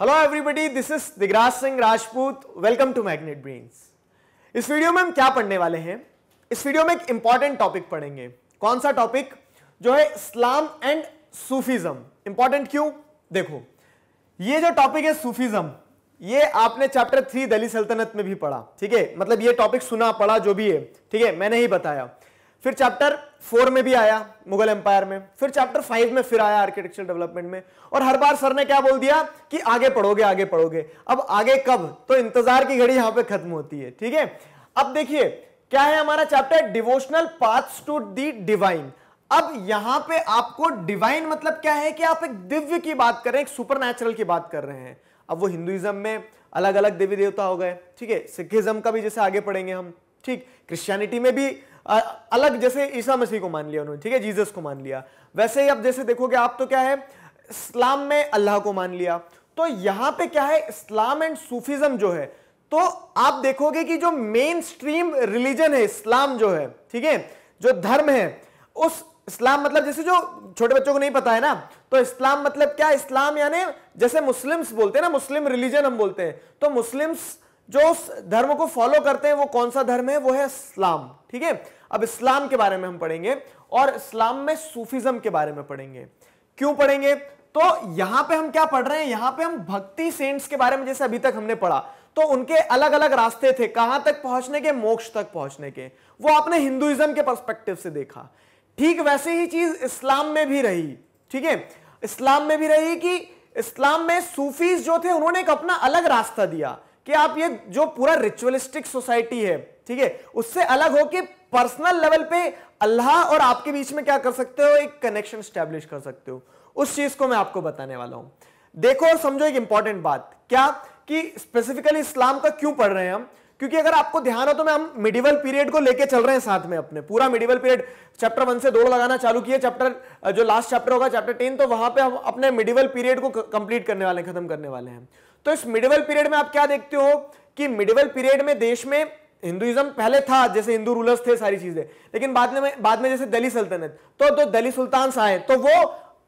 Hello everybody this is Digraj Singh Rajput welcome to Magnet Brains इस video में हम क्या पढ़ने वाले हैं इस वीडियो में एक इंपॉर्टेंट टॉपिक पढ़ेंगे कौन सा टॉपिक जो है इस्लाम एंड सूफिज्म इंपॉर्टेंट क्यों देखो ये जो टॉपिक है सूफिज्म ये आपने चैप्टर थ्री दली सल्तनत में भी पढ़ा ठीक है मतलब ये टॉपिक सुना पढ़ा जो भी है ठीक है मैंने ही बताया फिर चैप्टर फोर में भी आया मुगल एम्पायर में फिर चैप्टर फाइव में फिर आया आर्किटेक्चर डेवलपमेंट में और हर बार सर ने क्या बोल दिया कि आगे पढ़ोगे आगे पढ़ोगे अब आगे कब तो इंतजार की घड़ी यहां पे खत्म होती है ठीक है अब देखिए क्या है हमारा chapter devotional path to the divine अब यहां पे आपको डिवाइन मतलब क्या है कि आप एक दिव्य की बात कर रहे हैं एक सुपर की बात कर रहे हैं अब वो हिंदुइज्म में अलग अलग देवी देवता हो गए ठीक है सिखिज्म का भी जैसे आगे पढ़ेंगे हम ठीक क्रिश्चियनिटी में भी अलग जैसे ईसा मसीह को मान लिया उन्होंने ठीक है जीसस को मान लिया वैसे ही अब जैसे देखोगे आप तो क्या है इस्लाम में अल्लाह को मान लिया तो यहां पे क्या है इस्लाम एंड सूफिज्म जो है तो आप देखोगे कि जो मेन स्ट्रीम रिलीजन है इस्लाम जो है ठीक है जो धर्म है उस इस्लाम मतलब जैसे जो छोटे बच्चों को नहीं पता है ना तो इस्लाम मतलब क्या इस्लाम यानी जैसे मुस्लिम्स बोलते हैं ना मुस्लिम रिलीजन हम बोलते हैं तो मुस्लिम्स जो उस धर्म को फॉलो करते हैं वो कौन सा धर्म है वो है इस्लाम ठीक है अब इस्लाम के बारे में हम पढ़ेंगे और इस्लाम में सूफिज्म के बारे में पढ़ेंगे क्यों पढ़ेंगे तो यहां पे हम क्या पढ़ रहे हैं यहां पे हम भक्ति सेंट्स के बारे में जैसे अभी तक हमने पढ़ा तो उनके अलग अलग रास्ते थे कहां तक पहुंचने के मोक्ष तक पहुंचने के वो आपने हिंदुइज्म के पर्सपेक्टिव से देखा ठीक वैसे ही चीज इस्लाम में भी रही ठीक है इस्लाम में भी रही कि इस्लाम में सूफीज जो थे उन्होंने एक अपना अलग रास्ता दिया कि आप ये जो पूरा रिचुअलिस्टिक सोसाइटी है ठीक है उससे अलग होकर पर्सनल लेवल पे अल्लाह और आपके बीच में क्या कर सकते हो एक कनेक्शन स्टैब्लिश कर सकते हो उस चीज को मैं आपको बताने वाला हूं देखो और समझो एक इंपॉर्टेंट बात क्या कि स्पेसिफिकली इस्लाम का क्यों पढ़ रहे हैं हम क्योंकि अगर आपको ध्यान हो तो मैं हम मिडिवल पीरियड को लेके चल रहे हैं साथ में अपने पूरा मिडिवल पीरियड चैप्टर वन से दौड़ लगाना चालू किया चैप्टर जो लास्ट चैप्टर होगा चैप्टर टेन तो वहां पे हम अपने मिडिवल पीरियड को कंप्लीट करने वाले हैं खत्म करने वाले हैं तो इस मिडिवल पीरियड में आप क्या देखते हो कि मिडिवल पीरियड में देश में हिंदुइज्म पहले था जैसे हिंदू रूलर्स थे सारी चीजें लेकिन बाद में बाद में जैसे दिल्ली सल्तनत तो तो दिल्ली सुल्तान आए तो वो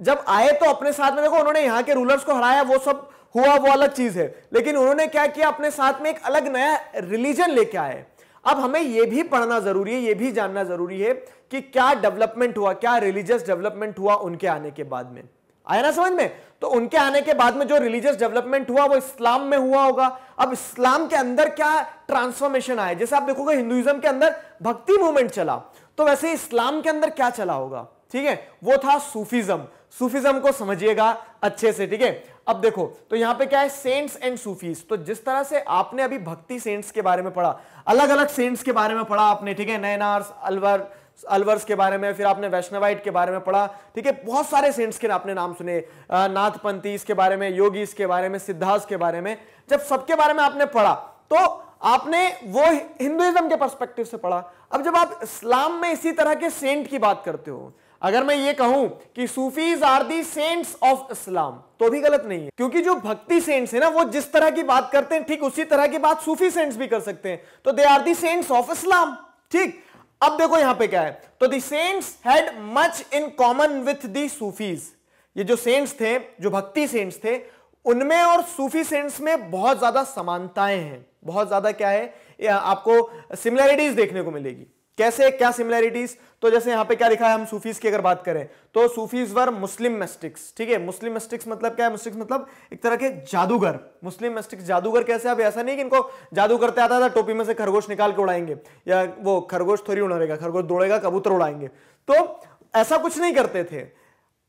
जब आए तो अपने साथ में देखो उन्होंने यहाँ के रूलर्स को हराया वो सब हुआ वो अलग चीज है लेकिन उन्होंने क्या किया अपने साथ में एक अलग नया रिलीजन लेके आए अब हमें यह भी पढ़ना जरूरी है यह भी जानना जरूरी है कि क्या डेवलपमेंट हुआ क्या रिलीजियस डेवलपमेंट हुआ उनके आने के बाद में आया ना समझ में तो उनके आने के बाद में जो रिलीजियस डेवलपमेंट हुआ वो इस्लाम में हुआ होगा अब इस्लाम के अंदर क्या ट्रांसफॉर्मेशन आया जैसे आप देखोगे हिंदुइज्म के अंदर भक्ति मूवमेंट चला तो वैसे इस्लाम के अंदर क्या चला होगा ठीक है वो था सूफिज्म सूफिज्म को समझिएगा अच्छे से ठीक है अब देखो तो यहां पे क्या है सेंट्स एंड सूफीज तो जिस तरह से आपने अभी भक्ति सेंट्स के बारे में पढ़ा अलग अलग सेंट्स के बारे में पढ़ा आपने ठीक है नैनार्स अलवर अलवर्स के बारे में फिर आपने वैष्णवाइट के बारे में पढ़ा ठीक है बहुत सारे सेंट्स के आपने नाम सुने नाथपंथी इसके बारे में योगी इसके बारे में सिद्धार्थ के बारे में जब सबके बारे में आपने पढ़ा तो आपने वो हिंदुइज्म के पर्सपेक्टिव से पढ़ा अब जब आप इस्लाम में इसी तरह के सेंट की बात करते हो अगर मैं ये कहूं कि Sufis are the saints of Islam तो भी गलत नहीं है क्योंकि जो भक्ति सेंट्स है ना वो जिस तरह की बात करते हैं ठीक उसी तरह की बात सूफी सेंट्स भी कर सकते हैं तो they are the saints of Islam ठीक अब देखो यहां पे क्या है तो the saints had much in common with the Sufis ये जो सेंट्स थे जो भक्ति सेंट्स थे उनमें और सूफी सेंट्स में बहुत ज्यादा समानताएं हैं बहुत ज्यादा क्या है आपको सिमिलैरिटीज देखने को मिलेगी कैसे क्या सिमिलैरिटीज तो जैसे यहां पे क्या लिखा है हम सूफीज की अगर बात करें तो सूफीज वर मुस्लिम मेस्टिक्स ठीक है मुस्लिम मेस्टिक्स मतलब क्या है मुस्लिक्स मतलब एक तरह के जादूगर मुस्लिम मेस्टिक्स जादूगर कैसे अब ऐसा नहीं कि इनको जादू करते आता था टोपी में से खरगोश निकाल के उड़ाएंगे या वो खरगोश थोड़ी उड़ेगा खरगोश दौड़ेगा कबूतर उड़ाएंगे तो ऐसा कुछ नहीं करते थे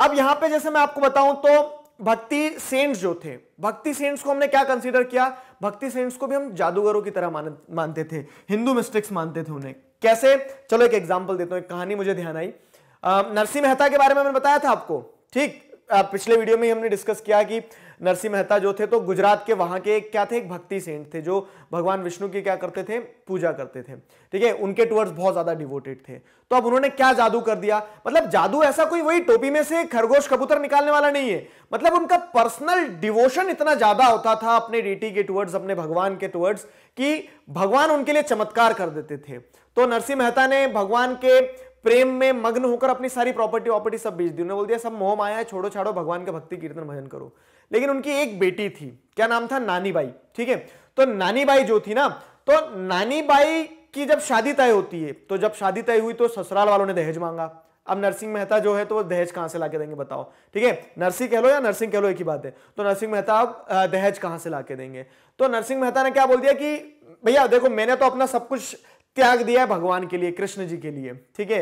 अब यहां पर जैसे मैं आपको बताऊं तो भक्ति सेंट्स जो थे भक्ति सेंट्स को हमने क्या कंसिडर किया भक्ति सेंट्स को भी हम जादूगरों की तरह मानते थे हिंदू मिस्टिक्स मानते थे उन्हें कैसे चलो एक एग्जाम्पल देता हूं एक कहानी मुझे ध्यान आई नरसिंह मेहता के बारे में मैंने बताया था आपको ठीक पिछले वीडियो में हमने डिस्कस किया कि नरसिंह मेहता जो थे तो गुजरात के वहां के क्या थे एक भक्ति सेंट थे जो भगवान विष्णु की क्या करते थे पूजा करते थे ठीक है उनके टूवर्ड्स बहुत ज्यादा डिवोटेड थे तो अब उन्होंने क्या जादू कर दिया मतलब जादू ऐसा कोई वही टोपी में से खरगोश कबूतर निकालने वाला नहीं है मतलब उनका पर्सनल डिवोशन इतना ज्यादा होता था अपने डीटी के टुवर्ड्स अपने भगवान के टुवर्ड्स कि भगवान उनके लिए चमत्कार कर देते थे तो नरसिंह मेहता ने भगवान के प्रेम में मग्न होकर अपनी सारी प्रॉपर्टी वॉपर्टी सब बेच दी उन्होंने बोल दिया सब मोह माया है छोड़ो छाड़ो भगवान के भक्ति कीर्तन भजन करो लेकिन उनकी एक बेटी थी क्या नाम था नानी बाई ठीक है तो नानी बाई जो थी ना तो नानी बाई की जब शादी तय होती है तो जब शादी तय हुई तो ससुराल वालों ने दहेज मांगा अब नरसिंह मेहता जो है तो वो दहेज कहां से ला के देंगे बताओ ठीक है नरसिंह कह लो या नरसिंह कह लो एक ही बात है तो नरसिंह मेहता अब दहेज कहां से ला के देंगे तो नरसिंह मेहता ने क्या बोल दिया कि भैया देखो मैंने तो अपना सब कुछ त्याग दिया है भगवान के लिए कृष्ण जी के लिए ठीक है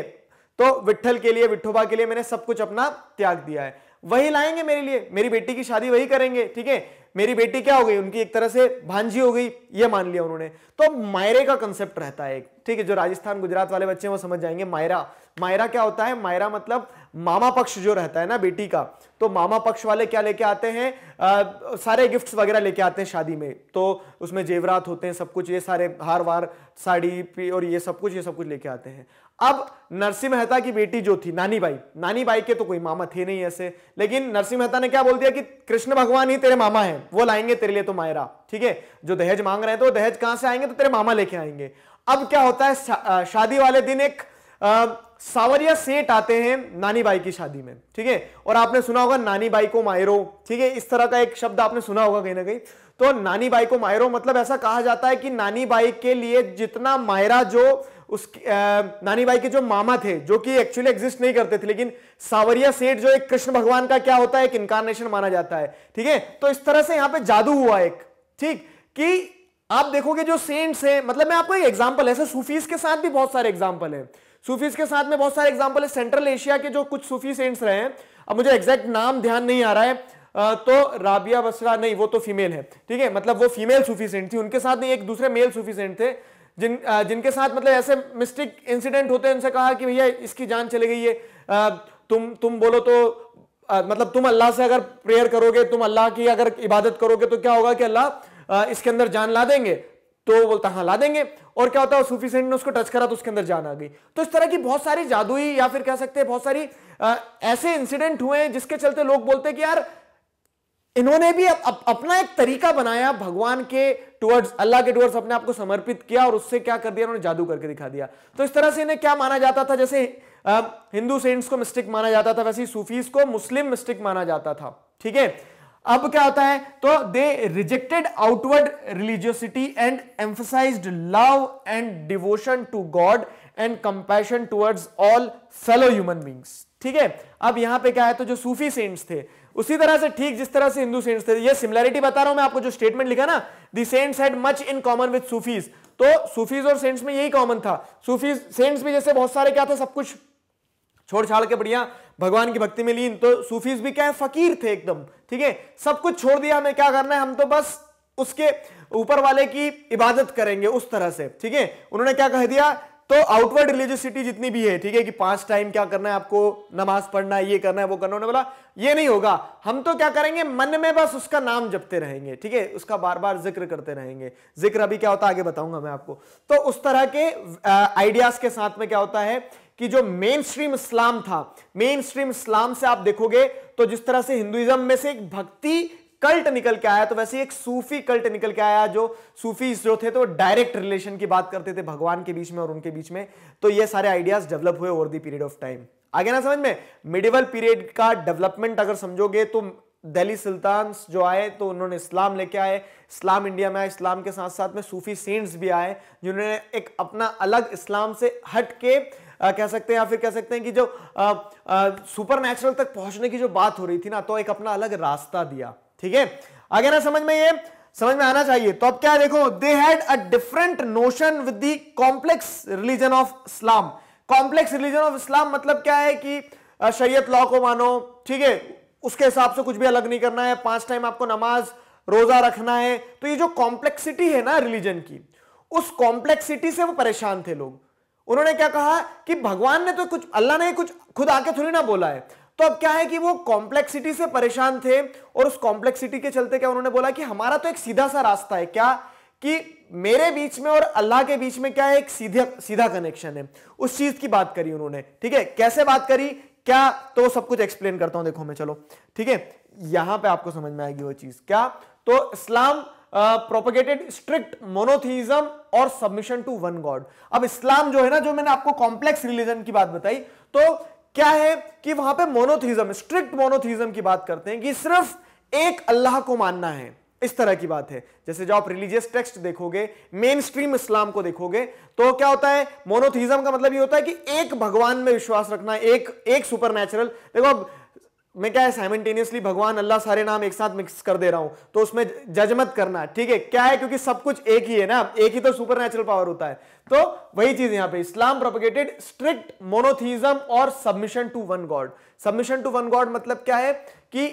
तो विठल के लिए विठोबा के लिए मैंने सब कुछ अपना त्याग दिया है वही लाएंगे मेरे लिए मेरी बेटी की शादी वही करेंगे ठीक है मेरी बेटी क्या हो गई उनकी एक तरह से भांजी हो गई ये मान लिया उन्होंने तो अब मायरे का कंसेप्ट रहता है एक ठीक है जो राजस्थान गुजरात वाले बच्चे वो समझ जाएंगे मायरा मायरा क्या होता है मायरा मतलब मामा पक्ष जो रहता है ना बेटी का तो मामा पक्ष वाले क्या लेके आते हैं आ, सारे गिफ्ट्स वगैरह लेके आते हैं शादी में तो उसमें जेवरात होते हैं सब कुछ ये सारे हार वार साड़ी और ये सब कुछ ये सब कुछ लेके आते हैं अब नरसिंह मेहता की बेटी जो थी नानी बाई नानी बाई के तो कोई मामा थे नहीं ऐसे लेकिन नरसिंह मेहता ने क्या बोल दिया कि कृष्ण भगवान ही तेरे मामा है वो लाएंगे तेरे लिए तो मायरा ठीक है जो दहेज मांग रहे हैं तो दहेज कहां से आएंगे तो तेरे मामा लेके आएंगे अब क्या होता है शादी वाले दिन एक सावरिया सेठ आते हैं नानी बाई की शादी में ठीक है और आपने सुना होगा नानी बाई को मायरो ठीक है इस तरह का एक शब्द आपने सुना होगा कहीं ना कहीं तो नानी बाई को मायरो मतलब ऐसा कहा जाता है कि नानी बाई के लिए जितना मायरा जो उसकी नानी बाई के जो मामा थे जो कि एक्चुअली एग्जिस्ट नहीं करते थे लेकिन सावरिया सेठ जो एक कृष्ण भगवान का क्या होता है एक इनकारनेशन माना जाता है ठीक है तो इस तरह से यहां पे जादू हुआ एक ठीक कि आप देखोगे जो सेंट्स हैं मतलब मैं आपको एक एग्जांपल ऐसे सूफीज के साथ भी बहुत सारे एग्जांपल हैं सूफीज के साथ में बहुत सारे एग्जाम्पल है सेंट्रल एशिया के जो कुछ सूफी सेंट्स रहे हैं अब मुझे एग्जैक्ट नाम ध्यान नहीं आ रहा है तो राबिया बसरा नहीं वो तो फीमेल है ठीक है मतलब वो फीमेल सूफी सेंट थी उनके साथ नहीं एक दूसरे मेल सूफी सेंट थे जिन जिनके साथ मतलब ऐसे मिस्टिक इंसिडेंट होते हैं उनसे कहा कि भैया इसकी जान चली गई है तुम तुम बोलो तो मतलब तुम अल्लाह से अगर प्रेयर करोगे तुम अल्लाह की अगर इबादत करोगे तो क्या होगा कि अल्लाह इसके अंदर जान ला देंगे तो वो बोलता हाँ ला देंगे और क्या होता है सूफी सेंट ने उसको टच करा तो उसके अंदर जान आ गई तो इस तरह की बहुत सारी जादुई या फिर कह सकते हैं बहुत सारी आ, ऐसे इंसिडेंट हुए हैं जिसके चलते लोग बोलते हैं कि यार इन्होंने भी अप, अप, अपना एक तरीका बनाया भगवान के टुवर्ड्स अल्लाह के टुवर्ड्स अपने आप को समर्पित किया और उससे क्या कर दिया उन्होंने जादू करके दिखा दिया तो इस तरह से इन्हें क्या माना जाता था जैसे हिंदू सेंट्स को मिस्टिक माना जाता था वैसे ही सूफीज को मुस्लिम मिस्टिक माना जाता था ठीक है अब क्या होता है तो they rejected outward religiosity and emphasise love and devotion to God and compassion towards all fellow human beings ठीक है अब यहां पे क्या है तो जो सूफी सेंट्स थे उसी तरह से ठीक जिस तरह से हिंदू सेंट्स थे ये सिमिलैरिटी बता रहा हूं मैं आपको जो स्टेटमेंट लिखा ना the saints had much in common with Sufis तो सूफीज और सेंट्स में यही कॉमन था सूफीज सेंट्स भी जैसे बहुत सारे क्या थे सब कुछ छोड़ छाड़ के बढ़िया भगवान की भक्ति में लीन तो सूफीज भी क्या है फकीर थे एकदम ठीक है सब कुछ छोड़ दिया हमें क्या करना है हम तो बस उसके ऊपर वाले की इबादत करेंगे उस तरह से ठीक है उन्होंने क्या कह दिया तो आउटवर्ड रिलीजियसिटी जितनी भी है ठीक है कि पांच टाइम क्या करना है आपको नमाज पढ़ना है ये करना है वो करना उन्होंने बोला ये नहीं होगा हम तो क्या करेंगे मन में बस उसका नाम जपते रहेंगे ठीक है उसका बार बार जिक्र करते रहेंगे जिक्र अभी क्या होता है आगे बताऊंगा मैं आपको तो उस तरह के आइडियाज के साथ में क्या होता है कि जो मेन स्ट्रीम इस्लाम था मेन स्ट्रीम इस्लाम से आप देखोगे तो जिस तरह से हिंदुइज्म में से एक भक्ति कल्ट निकल के आया तो वैसे एक सूफी कल्ट निकल के आया जो सूफी जो थे तो डायरेक्ट रिलेशन की बात करते थे भगवान के बीच में और उनके बीच में तो ये सारे आइडियाज डेवलप हुए over the period of time आगे ना समझ में मिडिवल पीरियड का डेवलपमेंट अगर समझोगे तो दिल्ली सुल्तान जो आए तो उन्होंने इस्लाम लेके आए इस्लाम इंडिया में आए इस्लाम के साथ साथ में सूफी सेंट्स भी आए जिन्होंने एक अपना अलग इस्लाम से हट के आ, कह सकते हैं या फिर कह सकते हैं कि जो सुपर नेचुरल तक पहुंचने की जो बात हो रही थी ना तो एक अपना अलग रास्ता दिया ठीक है आगे ना समझ में ये समझ में आना चाहिए तो अब क्या देखो they had a different notion with the complex religion of Islam complex religion of Islam मतलब क्या है कि शरीयत लॉ को मानो ठीक है उसके हिसाब से कुछ भी अलग नहीं करना है पांच टाइम आपको नमाज रोजा रखना है तो ये जो कॉम्प्लेक्सिटी है ना रिलीजन की उस कॉम्प्लेक्सिटी से वो परेशान थे लोग उन्होंने क्या कहा कि भगवान ने तो कुछ अल्लाह ने कुछ खुद आके थोड़ी ना बोला है तो अब क्या है कि वो कॉम्प्लेक्सिटी से परेशान थे और उस कॉम्प्लेक्सिटी के चलते क्या उन्होंने बोला कि हमारा तो एक सीधा सा रास्ता है क्या कि मेरे बीच में और अल्लाह के बीच में क्या है एक सीधा सीधा कनेक्शन है उस चीज की बात करी उन्होंने ठीक है कैसे बात करी क्या तो सब कुछ एक्सप्लेन करता हूं देखो मैं चलो ठीक है यहां पे आपको समझ में आएगी वो चीज क्या तो इस्लाम प्रोपोगेटेड स्ट्रिक्ट मोनोथीजम और सबमिशन टू वन गॉड अब इस्लाम जो है ना जो मैंने आपको कॉम्प्लेक्स रिलीजन की बात बताई तो क्या है कि वहां पे मोनोथीजम स्ट्रिक्ट मोनोथीज्म की बात करते हैं कि सिर्फ एक अल्लाह को मानना है इस तरह की बात है जैसे जो आप रिलीजियस टेक्स्ट देखोगे मेन स्ट्रीम इस्लाम को देखोगे तो क्या होता है मोनोथीज्म का मतलब ये होता है कि एक भगवान में विश्वास रखना एक एक सुपर देखो अब मैं क्या है साइमेंटेनियसली भगवान अल्लाह सारे नाम एक साथ मिक्स कर दे रहा हूं तो उसमें जजमत करना ठीक है क्या है क्योंकि सब कुछ एक ही है ना एक ही तो सुपर पावर होता है तो वही चीज यहां पे इस्लाम प्रोपोगेटेड स्ट्रिक्ट मोनोथीज्म और submission to one God submission to one God मतलब क्या है कि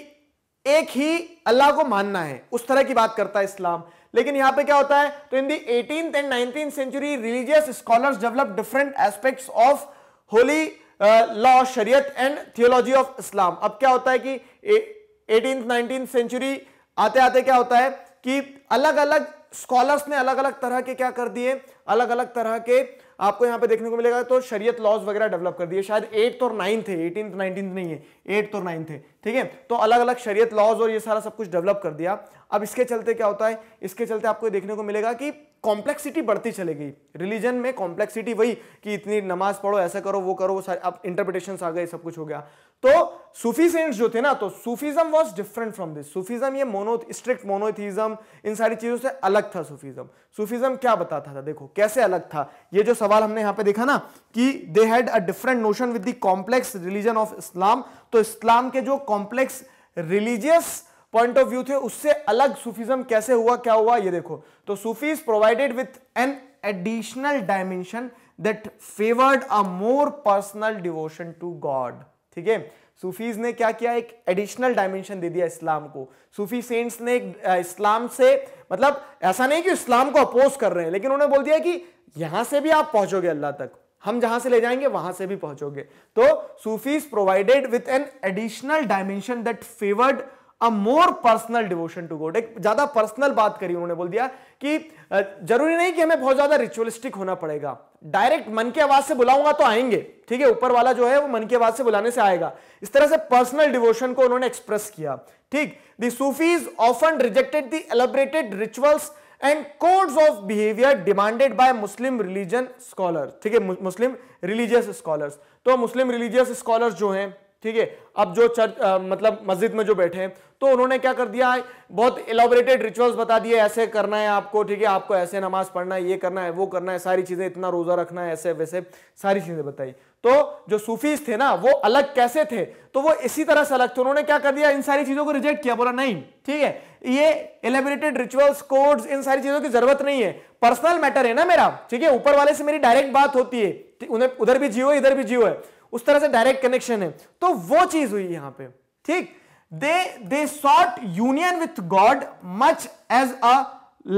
एक ही अल्लाह को मानना है उस तरह की बात करता है इस्लाम लेकिन यहां पे क्या होता है तो in the eighteen and nineteen century religious scholars develop different aspects of holy law shariat and theology of Islam अब क्या होता है कि एटीन नाइनटीन सेंचुरी आते आते क्या होता है कि अलग अलग स्कॉलर्स ने अलग अलग तरह के क्या कर दिए अलग अलग तरह के आपको यहां पे देखने को मिलेगा तो शरीयत लॉज वगैरह डेवलप कर दिए शायद एट्थ और नाइन्थ है एटीन नाइनटीन नहीं है एट्थ और नाइन्थ है ठीक है तो अलग अलग शरीयत लॉज और ये सारा सब कुछ डेवलप कर दिया अब इसके चलते क्या होता है इसके चलते आपको देखने को मिलेगा कि कॉम्प्लेक्सिटी बढ़ती चले गई रिलीजन में कॉम्प्लेक्सिटी वही कि इतनी नमाज पढ़ो ऐसा करो वो करो वो सारे अब इंटरप्रिटेशन आ गए सब कुछ हो गया तो सूफी सेंट्स जो थे ना तो Sufism was different from this Sufism ये मोनो स्ट्रिक्ट मोनोथिज्म इन सारी चीजों से अलग था सूफिज्म सूफिज्म क्या बताता था देखो कैसे अलग था ये जो सवाल हमने यहाँ पे देखा ना कि they had a different notion with the complex religion of Islam तो इस्लाम के जो complex religious point of view थे उससे अलग सूफिज्म कैसे हुआ क्या हुआ ये देखो तो Sufis provided with an additional dimension that favoured a more personal devotion to God ठीक है सूफीज ने क्या किया एक एडिशनल डायमेंशन दे दिया इस्लाम को सूफी सेंट्स ने इस्लाम से मतलब ऐसा नहीं कि इस्लाम को अपोज कर रहे हैं लेकिन उन्होंने बोल दिया कि यहां से भी आप पहुंचोगे अल्लाह तक हम जहां से ले जाएंगे वहां से भी पहुंचोगे तो Sufis provided with an additional dimension that favoured a more personal devotion to God एक ज्यादा पर्सनल बात करी उन्होंने बोल दिया कि जरूरी नहीं कि हमें बहुत ज्यादा रिचुअलिस्टिक होना पड़ेगा डायरेक्ट मन की आवाज से बुलाऊंगा तो आएंगे ठीक है ऊपर वाला जो है वो मन की आवाज से बुलाने से आएगा इस तरह से पर्सनल डिवोशन को उन्होंने एक्सप्रेस किया ठीक the Sufis often rejected the elaborated rituals and codes of behaviour demanded by Muslim religion scholar ठीक है मुस्लिम रिलीजियस स्कॉलर्स तो मुस्लिम रिलीजियस स्कॉलर्स जो हैं ठीक है अब जो चर्च आ, मतलब मस्जिद में जो बैठे हैं तो उन्होंने क्या कर दिया है बहुत इलाबोरेटेड रिचुअल्स बता दिए ऐसे करना है आपको ठीक है आपको ऐसे नमाज पढ़ना है ये करना है वो करना है सारी चीज़ें इतना रोज़ा रखना है ऐसे वैसे सारी चीज़ें बताई तो जो सूफीज थे ना वो अलग कैसे थे तो वो इसी तरह से अलग थे उन्होंने क्या कर दिया इन सारी चीज़ों को रिजेक्ट किया बोला नहीं ठीक है ये एलिबरेटेड रिचुअल्स कोड्स इन सारी चीज़ों की जरूरत नहीं है पर्सनल मैटर है ना मेरा ठीक है ऊपर वाले से मेरी डायरेक्ट बात होती है उधर भी जियो इधर भी जियो है उस तरह से डायरेक्ट कनेक्शन है तो वो चीज हुई यहां पे ठीक they they sought union with God much as a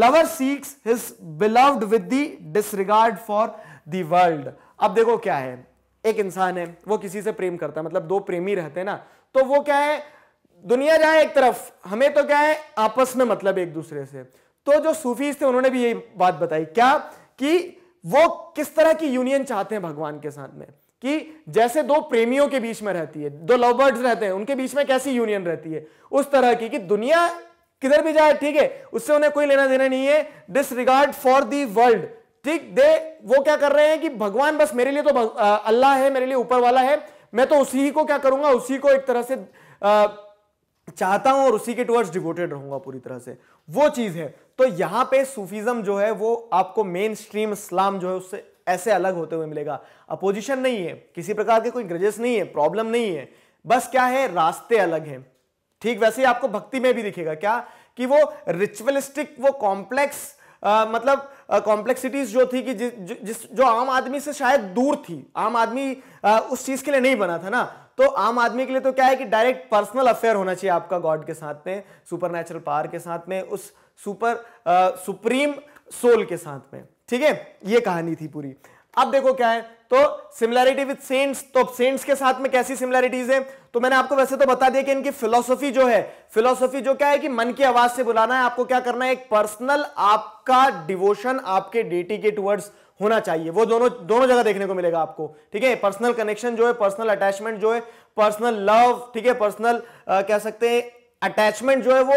lover seeks his beloved with the disregard for the world अब देखो क्या है एक इंसान है वो किसी से प्रेम करता है मतलब दो प्रेमी रहते हैं ना तो वो क्या है दुनिया जाए एक तरफ हमें तो क्या है आपस में मतलब एक दूसरे से तो जो सूफीज थे उन्होंने भी यही बात बताई क्या कि वो किस तरह की यूनियन चाहते हैं भगवान के साथ में कि जैसे दो प्रेमियों के बीच में रहती है दो लव बर्ड्स रहते हैं उनके बीच में कैसी यूनियन रहती है उस तरह की कि दुनिया किधर भी जाए ठीक है उससे उन्हें कोई लेना देना नहीं है disregard for the world ठीक दे वो क्या कर रहे हैं कि भगवान बस मेरे लिए तो अल्लाह है मेरे लिए ऊपर वाला है मैं तो उसी ही को क्या करूंगा उसी को एक तरह से आ, चाहता हूं और उसी के टुवर्ड्स डिवोटेड रहूंगा पूरी तरह से वो चीज है तो यहां पे सूफिज्म जो है वो आपको मेन स्ट्रीम इस्लाम जो है उससे ऐसे अलग होते हुए मिलेगा अपोजिशन नहीं है किसी प्रकार के कोई ग्रजेस नहीं है प्रॉब्लम नहीं है बस क्या है रास्ते अलग हैं ठीक वैसे ही आपको भक्ति में भी दिखेगा क्या कि वो रिचुअलिस्टिक वो कॉम्प्लेक्स मतलब कॉम्प्लेक्सिटीज जो थी कि जि, जि, जिस जो आम आदमी से शायद दूर थी आम आदमी उस चीज के लिए नहीं बना था ना तो आम आदमी के लिए तो क्या है कि डायरेक्ट पर्सनल अफेयर होना चाहिए आपका गॉड के साथ में सुपर नेचुरल पावर के साथ में उस सुपर सुप्रीम सोल के साथ में ठीक है ये कहानी थी पूरी अब देखो क्या है तो सिमिलैरिटी विद सेंट्स तो सेंट्स के साथ में कैसी सिमिलैरिटीज है तो मैंने आपको वैसे तो बता दिया कि इनकी फिलोसफी जो है फिलोसफी जो क्या है कि मन की आवाज से बुलाना है आपको क्या करना है एक पर्सनल आपका डिवोशन आपके डेटी के टूवर्ड्स होना चाहिए वो दोनों दोनों जगह देखने को मिलेगा आपको ठीक है पर्सनल कनेक्शन जो है पर्सनल अटैचमेंट जो है पर्सनल लव ठीक है पर्सनल कह सकते हैं अटैचमेंट जो है वो